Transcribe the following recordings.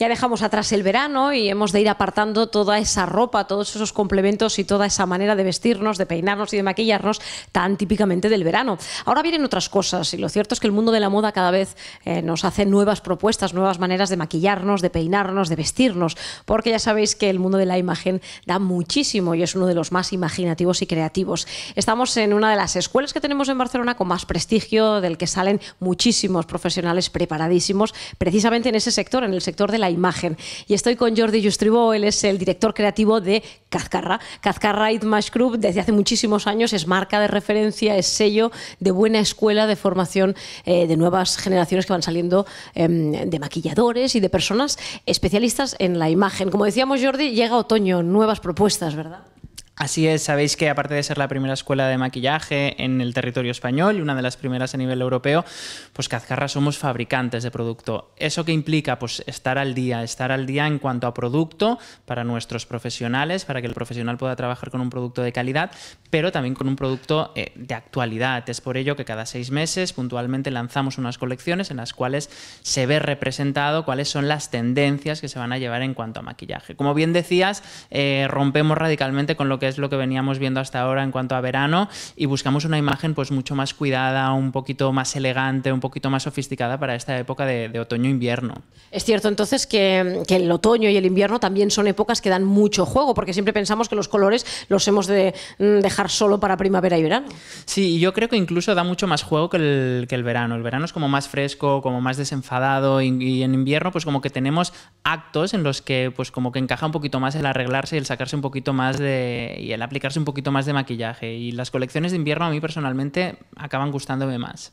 Ya dejamos atrás el verano y hemos de ir apartando toda esa ropa, todos esos complementos y toda esa manera de vestirnos, de peinarnos y de maquillarnos tan típicamente del verano. Ahora vienen otras cosas y lo cierto es que el mundo de la moda cada vez eh, nos hace nuevas propuestas, nuevas maneras de maquillarnos, de peinarnos, de vestirnos, porque ya sabéis que el mundo de la imagen da muchísimo y es uno de los más imaginativos y creativos. Estamos en una de las escuelas que tenemos en Barcelona con más prestigio, del que salen muchísimos profesionales preparadísimos, precisamente en ese sector, en el sector de la imagen. Y estoy con Jordi Justribo, él es el director creativo de Cazcarra. Cazcarra Itmash Group desde hace muchísimos años es marca de referencia, es sello de buena escuela de formación eh, de nuevas generaciones que van saliendo em, de maquilladores y de personas especialistas en la imagen. Como decíamos Jordi, llega otoño, nuevas propuestas, ¿verdad? Así es, sabéis que aparte de ser la primera escuela de maquillaje en el territorio español y una de las primeras a nivel europeo, pues Cazcarra somos fabricantes de producto. ¿Eso qué implica? Pues estar al día, estar al día en cuanto a producto para nuestros profesionales, para que el profesional pueda trabajar con un producto de calidad, pero también con un producto eh, de actualidad. Es por ello que cada seis meses puntualmente lanzamos unas colecciones en las cuales se ve representado cuáles son las tendencias que se van a llevar en cuanto a maquillaje. Como bien decías, eh, rompemos radicalmente con lo que es lo que veníamos viendo hasta ahora en cuanto a verano y buscamos una imagen pues mucho más cuidada, un poquito más elegante, un poquito más sofisticada para esta época de, otoño-invierno. Es cierto entonces que, que el otoño y el invierno también son épocas que dan mucho juego, porque siempre pensamos que los colores los hemos de mm, dejar solo para primavera y verano. Sí, yo creo que incluso da mucho más juego que el, verano. El verano es como más fresco, como más desenfadado y, en invierno pues como que tenemos actos en los que pues como que encaja un poquito más el arreglarse y el sacarse un poquito más de... y el aplicarse un poquito más de maquillaje. Y las colecciones de invierno a mí personalmente acaban gustándome más.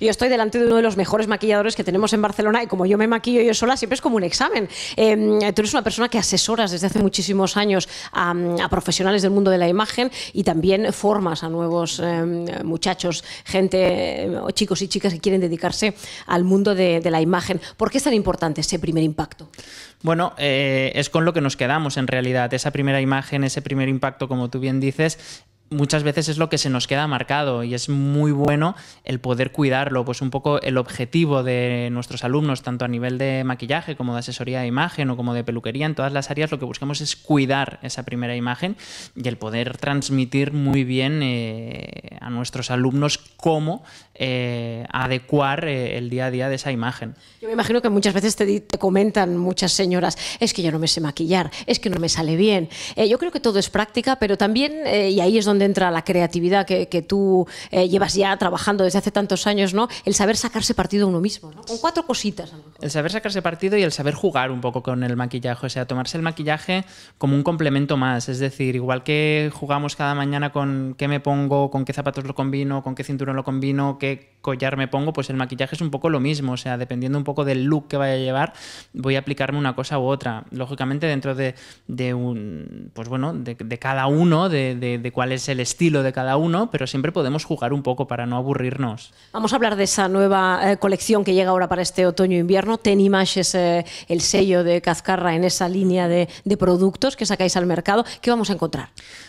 Yo estoy delante de uno de los mejores maquilladores que tenemos en Barcelona y como yo me maquillo yo sola siempre es como un examen. Em, tú eres una persona que asesoras desde hace muchísimos años a, a profesionales del mundo de la imagen y también también formas a nuevos em, muchachos, gente o eh, chicos y chicas que quieren dedicarse al mundo de, la imagen. ¿Por qué es tan importante ese primer impacto? Bueno, eh, es con lo que nos quedamos en realidad. Esa primera imagen, ese primer impacto, como tú bien dices, muchas veces es lo que se nos queda marcado y es muy bueno el poder cuidarlo, pues un poco el objetivo de nuestros alumnos, tanto a nivel de maquillaje como de asesoría de imagen o como de peluquería, en todas las áreas lo que buscamos es cuidar esa primera imagen y el poder transmitir muy bien eh, a nuestros alumnos cómo eh, adecuar eh, el día a día de esa imagen. Yo me imagino que muchas veces te, comentan muchas señoras, es que yo no me sé maquillar, es que no me sale bien. yo creo que todo es práctica, pero también, y ahí es donde entra la creatividad que, tú eh, llevas ya trabajando desde hace tantos años, ¿no? El saber sacarse partido uno mismo, Con cuatro cositas. El saber sacarse partido y el saber jugar un poco con el maquillaje, o sea, tomarse el maquillaje como un complemento más, es decir, igual que jugamos cada mañana con qué me pongo, con qué zapatos lo combino, con qué cinturón lo combino, qué collar me pongo, pues el maquillaje es un poco lo mismo, o sea, dependiendo un poco del look que vaya a llevar, voy a aplicarme una cosa u otra. Lógicamente dentro de, de un, pues bueno, de, cada uno, de, de, de cuál es el estilo de cada uno, pero siempre podemos jugar un poco para no aburrirnos. Vamos a hablar de esa nueva eh, colección que llega ahora para este otoño-invierno. Tenimash es eh, el sello de Cazcarra en esa línea de, productos que sacáis al mercado. ¿Qué vamos a encontrar?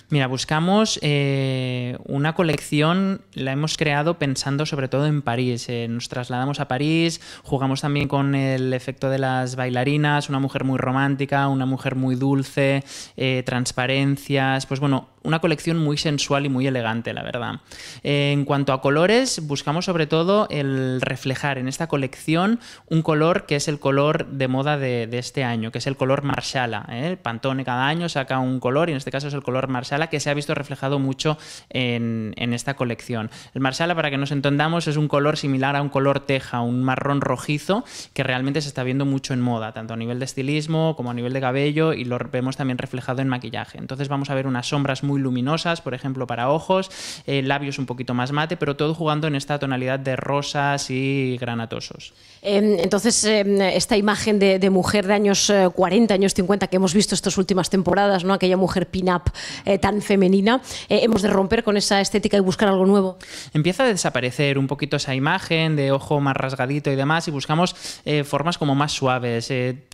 Mira, buscamos eh, una colección, la hemos creado pensando sobre todo en París. nos trasladamos a París, jugamos también con el efecto de las bailarinas, una mujer muy romántica, una mujer muy dulce, transparencias, pues bueno, una colección muy sensual y muy elegante, la verdad. En cuanto a colores, buscamos sobre todo el reflejar en esta colección un color que es el color de moda de, este año, que es el color marshala. ¿eh? ...el Pantone cada año saca un color y en este caso es el color marshala que se ha visto reflejado mucho en, esta colección. El marshala, para que nos entendamos, es un color similar a un color teja, un marrón rojizo que realmente se está viendo mucho en moda, tanto a nivel de estilismo como a nivel de cabello y lo vemos también reflejado en maquillaje. Entonces vamos a ver unas sombras muy muy luminosas, por ejemplo, para ojos, labios un poquito más mate, pero todo jugando en esta tonalidad de rosas y granatosos. Em, entonces, em, esta imagen de, mujer de años 40, eh, años 50 que hemos visto estas últimas temporadas, ¿no? aquella mujer pin-up eh, tan femenina, eh, hemos de romper con esa estética y buscar algo nuevo. Empieza a desaparecer un poquito esa imagen de ojo más rasgadito y demás y buscamos formas como más suaves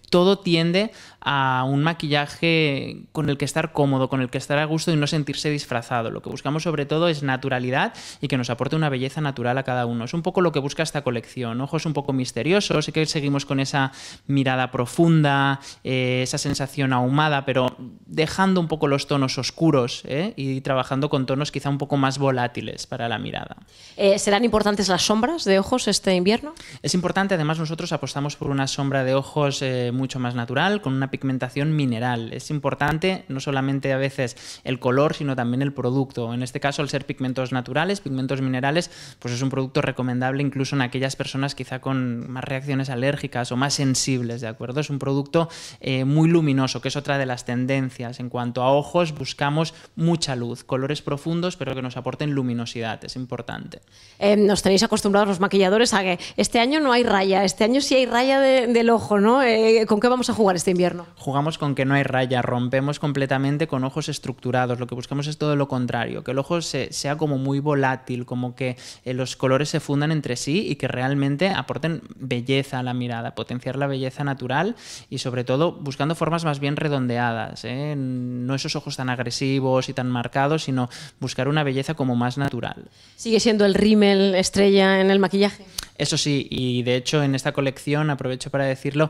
todo tiende a un maquillaje con el que estar cómodo, con el que estar a gusto y no sentirse disfrazado. Lo que buscamos sobre todo es naturalidad y que nos aporte una belleza natural a cada uno. Es un poco lo que busca esta colección. Ojos un poco misteriosos, y que seguimos con esa mirada profunda, eh, esa sensación ahumada, pero dejando un poco los tonos oscuros eh, y trabajando con tonos quizá un poco más volátiles para la mirada. Eh, ¿Serán importantes las sombras de ojos este invierno? Es importante, además nosotros apostamos por una sombra de ojos muy mucho más natural, con una pigmentación mineral. Es importante no solamente a veces el color, sino también el producto. En este caso, al ser pigmentos naturales, pigmentos minerales, pues es un producto recomendable incluso en aquellas personas quizá con más reacciones alérgicas o más sensibles, ¿de acuerdo? Es un producto eh, muy luminoso, que es otra de las tendencias. En cuanto a ojos, buscamos mucha luz, colores profundos, pero que nos aporten luminosidad, es importante. Eh, nos tenéis acostumbrados los maquilladores a que este año no hay raya, este año sí hay raya del ojo, ¿no? Eh, con qué vamos a jugar este invierno? Jugamos con que no hay raya, rompemos completamente con ojos estructurados. Lo que buscamos es todo lo contrario, que el ojo sea como muy volátil, como que eh, los colores se fundan entre sí y que realmente aporten belleza a la mirada, potenciar la belleza natural y sobre todo buscando formas más bien redondeadas, ¿eh? no esos ojos tan agresivos y tan marcados, sino buscar una belleza como más natural. ¿Sigue siendo el rímel estrella en el maquillaje? Eso sí, y de hecho en esta colección, aprovecho para decirlo,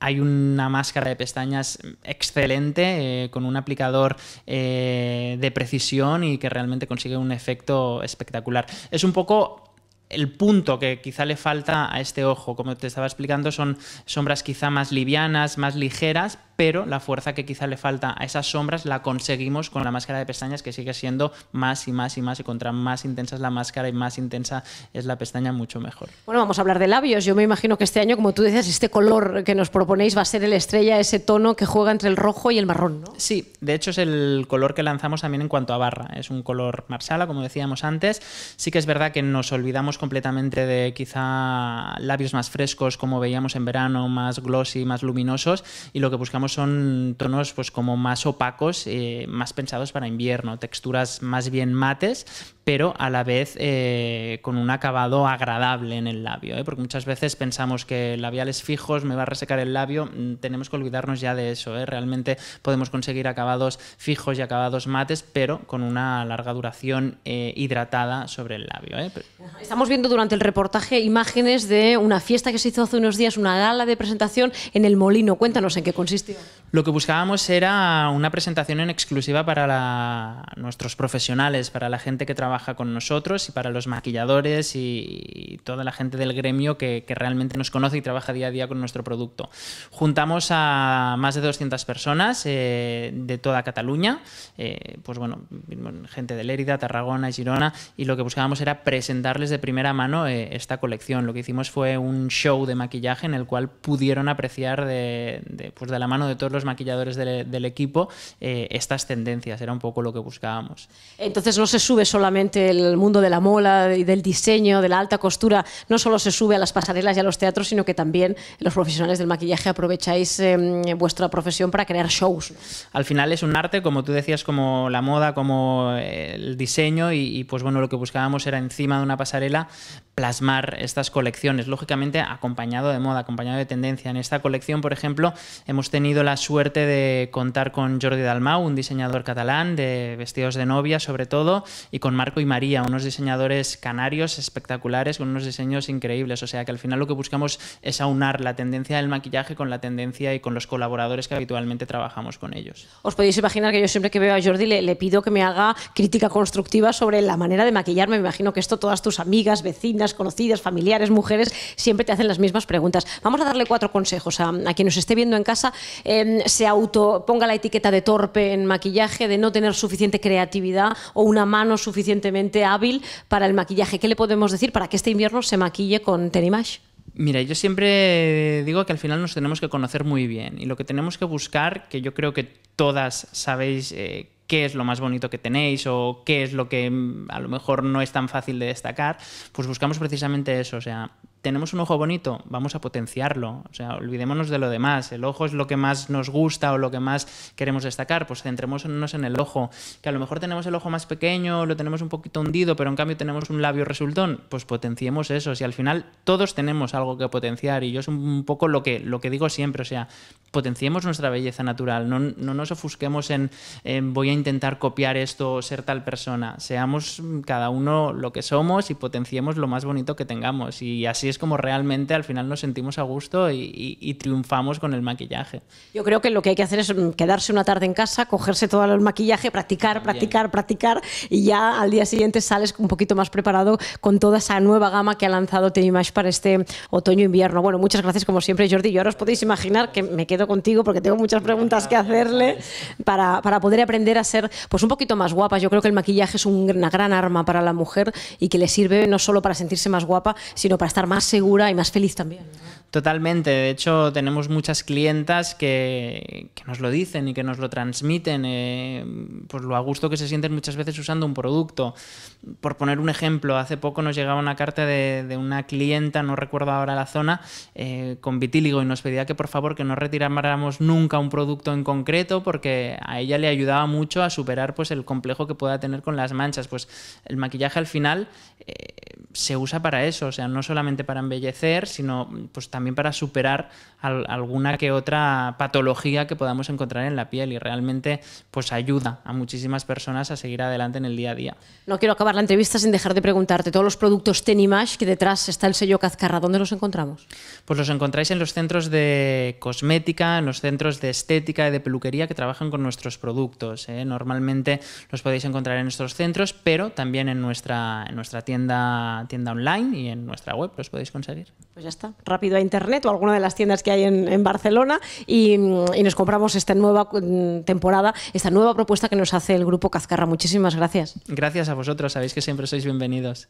hay una máscara de pestañas excelente, eh, con un aplicador eh, de precisión y que realmente consigue un efecto espectacular. Es un poco el punto que quizá le falta a este ojo. Como te estaba explicando, son sombras quizá más livianas, más ligeras, pero la fuerza que quizá le falta a esas sombras la conseguimos con la máscara de pestañas que sigue siendo más y más y más y contra más intensa es la máscara y más intensa es la pestaña mucho mejor. Bueno, vamos a hablar de labios. Yo me imagino que este año, como tú decías, este color que nos proponéis va a ser el estrella, ese tono que juega entre el rojo y el marrón, ¿no? Sí, de hecho es el color que lanzamos también en cuanto a barra. Es un color marsala, como decíamos antes. Sí que es verdad que nos olvidamos completamente de quizá labios más frescos, como veíamos en verano, más glossy, más luminosos, y lo que buscamos son tonos pues como más opacos, eh, más pensados para invierno, texturas más bien mates pero a la vez eh, con un acabado agradable en el labio, ¿eh? porque muchas veces pensamos que labiales fijos me va a resecar el labio, mm, tenemos que olvidarnos ya de eso, ¿eh? realmente podemos conseguir acabados fijos y acabados mates, pero con una larga duración hidratada sobre el labio. Estamos viendo durante el reportaje imágenes de una fiesta que se hizo hace unos días, una gala de presentación en el Molino, cuéntanos en qué consistió. Lo que buscábamos era una presentación en exclusiva para nuestros profesionales, para la gente que trabaja con nosotros y para los maquilladores y, toda la gente del gremio que, realmente nos conoce y trabaja día a día con nuestro producto. Juntamos a más de 200 personas eh, de toda Cataluña, eh, pues bueno, gente de Lérida, Tarragona, y Girona, y lo que buscábamos era presentarles de primera mano eh, esta colección. Lo que hicimos fue un show de maquillaje en el cual pudieron apreciar de, pues la mano de todos los maquilladores del equipo estas tendencias. Era un poco lo que buscábamos. Entonces no se sube solamente el mundo de la mola y del diseño, de la alta costura, no solo se sube a las pasarelas y a los teatros, sino que también los profesionales del maquillaje aprovecháis em, vuestra profesión para crear shows. Al final es un arte, como tú decías, como la moda, como el diseño y pues bueno, lo que buscábamos era encima de una pasarela plasmar estas colecciones, lógicamente acompañado de moda, acompañado de tendencia. En esta colección, por ejemplo, hemos tenido la suerte de contar con Jordi Dalmau, un diseñador catalán de vestidos de novia sobre todo, y con Marco y María, unos diseñadores canarios espectaculares con unos diseños increíbles. O sea que al final lo que buscamos es aunar la tendencia del maquillaje con la tendencia y con los colaboradores que habitualmente trabajamos con ellos. Os podéis imaginar que yo siempre que veo a Jordi le, pido que me haga crítica constructiva sobre la manera de maquillarme. Me imagino que esto todas tus amigas, vecinas, conocidas, familiares, mujeres, siempre te hacen las mismas preguntas. Vamos a darle cuatro consejos a, quien nos esté viendo en casa. Em, se auto ponga la etiqueta de torpe en maquillaje, de no tener suficiente creatividad o una mano suficientemente hábil para el maquillaje. ¿Qué le podemos decir para que este invierno se maquille con Tenimash? Mira, yo siempre digo que al final nos tenemos que conocer muy bien y lo que tenemos que buscar, que yo creo que todas sabéis eh, qué es lo más bonito que tenéis o qué es lo que mm, a lo mejor no es tan fácil de destacar, pues buscamos precisamente eso, o sea, tenemos un ojo bonito, vamos a potenciarlo. O sea, olvidémonos de lo demás. El ojo es lo que más nos gusta o lo que más queremos destacar. Pues centrémonos en el ojo. Que a lo mejor tenemos el ojo más pequeño, lo tenemos un poquito hundido, pero en cambio tenemos un labio resultón. Pues potenciemos eso. si al final todos tenemos algo que potenciar. Y yo es un poco lo que, lo que digo siempre. O sea, potenciemos nuestra belleza natural. No, nos ofusquemos en, en voy a intentar copiar esto o ser tal persona. Seamos cada uno lo que somos y potenciemos lo más bonito que tengamos. Y así es como realmente al final nos sentimos a gusto y, triunfamos con el maquillaje. Yo creo que lo que hay que hacer es mm, quedarse una tarde en casa, cogerse todo el maquillaje, practicar, practicar, practicar y ya al día siguiente sales un poquito más preparado con toda esa nueva gama que ha lanzado Image para este otoño-invierno. Bueno, muchas gracias como siempre Jordi. Yo ahora os podéis imaginar que me quedo contigo porque tengo muchas preguntas que hacerle para, para poder aprender a ser pues un poquito más guapa. Yo creo que el maquillaje es una gran arma para la mujer y que le sirve no solo para sentirse más guapa, sino para estar más más segura y más feliz también. Totalmente. De hecho, tenemos muchas clientas que, nos lo dicen y que nos lo transmiten, eh, pues lo a gusto que se sienten muchas veces usando un producto. Por poner un ejemplo, hace poco nos llegaba una carta de, una clienta, no recuerdo ahora la zona, eh, con vitíligo y nos pedía que por favor que no retiráramos nunca un producto en concreto porque a ella le ayudaba mucho a superar pues el complejo que pueda tener con las manchas. Pues el maquillaje al final... Eh, se usa para eso, o sea, no solamente para embellecer, sino pues también para superar alguna que otra patología que podamos encontrar en la piel y realmente pues ayuda a muchísimas personas a seguir adelante en el día a día. No quiero acabar la entrevista sin dejar de preguntarte, todos los productos Tenimash que detrás está el sello Cazcarra, ¿dónde los encontramos? Pues los encontráis en los centros de cosmética, en los centros de estética y de peluquería que trabajan con nuestros productos. ¿eh? Normalmente los podéis encontrar en nuestros centros, pero también en nuestra, en nuestra tienda tienda online y en nuestra web los podéis conseguir. Pues ya está, rápido a internet o alguna de las tiendas que hay en, en Barcelona y, y, nos compramos esta nueva mm, temporada, esta nueva propuesta que nos hace el Grupo Cazcarra. Muchísimas gracias. Gracias a vosotros, sabéis que siempre sois bienvenidos.